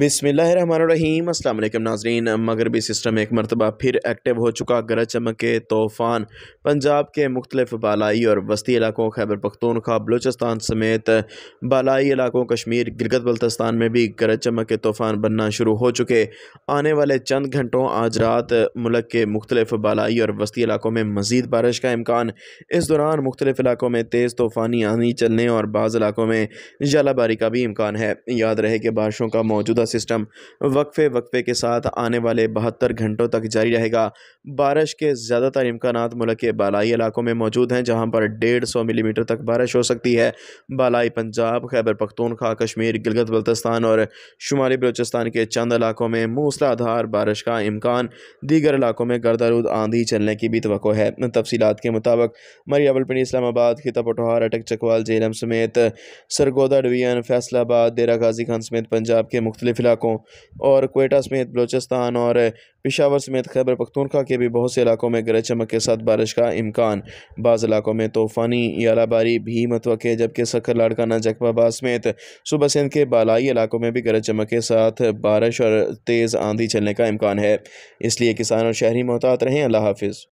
बिसमीम असल नाजरीन मगरबी सिस्टम एक मरतबा फिर एक्टिव हो चुका गरज चमक के तूफ़ान पंजाब के मुख्तलिफ बालाई और वस्ती इलाकों खैबर पख्तूनखा बलूचिस्तान समेत बालाई इलाकों कश्मीर गिरगत बल्तस्तान में भी गरज चमक के तूफ़ान बनना शुरू हो चुके आने वाले चंद घंटों आज रात मुल्क के मुख्तलिफ बालाई और वस्ती इलाकों में मज़ीद बारिश का इम्कान इस दौरान मुख्तलिफ इलाकों में तेज़ तूफ़ानी आंधी चलने और बाज़ इलाकों में जलाबारी का भी इम्कान है याद रहे कि बारिशों का मौजूदा सिस्टम वक्फे वक्फे के साथ आने वाले बहत्तर घंटों तक जारी रहेगा बारिश के ज़्यादातर इम्कान मुल्क के बालाई इलाकों में मौजूद हैं जहाँ पर डेढ़ सौ मिलीमीटर तक बारिश हो सकती है बालाई पंजाब खैबर पख्तूनखा कश्मीर गिलगत बल्तिस्तान और शुमाली बलोचिस्तान के चंद इलाकों में मूसलाधार बारिश का इम्कान दीगर इलाकों में गर्दारूद आंधी चलने की भी तो है तफसीत के मुताबिक मरियाबलपिंडी इस्लामाबाद खिता पटोहार अटक चकवाल जेलम समेत सरगोदा डिवीजन फैसलाबाद डेरा गाजी खान समेत पंजाब के मुख्तलि मुख्तलिफ इलाकों और कोयटा समेत बलोचिस्तान और पिशावर समेत खैबर पख्तूनखा के भी बहुत से इलाकों में गरज चमक के साथ बारिश का इम्कान बाज़ इलाकों में तूफ़ानी यालाबारी भी मतव जबकि सखर लाड़काना जकबाबाद समेत सुबह सिंध के बालाई इलाकों में भी गरज चमक के साथ बारिश और तेज़ आंधी चलने का इम्कान है इसलिए किसान और शहरी मोहतात रहें अल्लाह हाफिज़